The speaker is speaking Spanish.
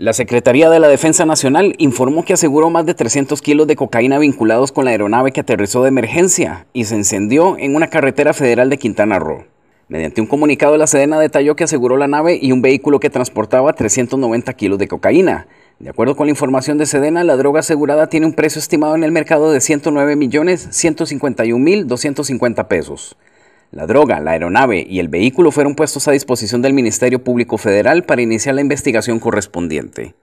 La Secretaría de la Defensa Nacional informó que aseguró más de 300 kilos de cocaína vinculados con la aeronave que aterrizó de emergencia y se encendió en una carretera federal de Quintana Roo. Mediante un comunicado, la Sedena detalló que aseguró la nave y un vehículo que transportaba 390 kilos de cocaína. De acuerdo con la información de Sedena, la droga asegurada tiene un precio estimado en el mercado de 109.151.250 millones pesos. La droga, la aeronave y el vehículo fueron puestos a disposición del Ministerio Público Federal para iniciar la investigación correspondiente.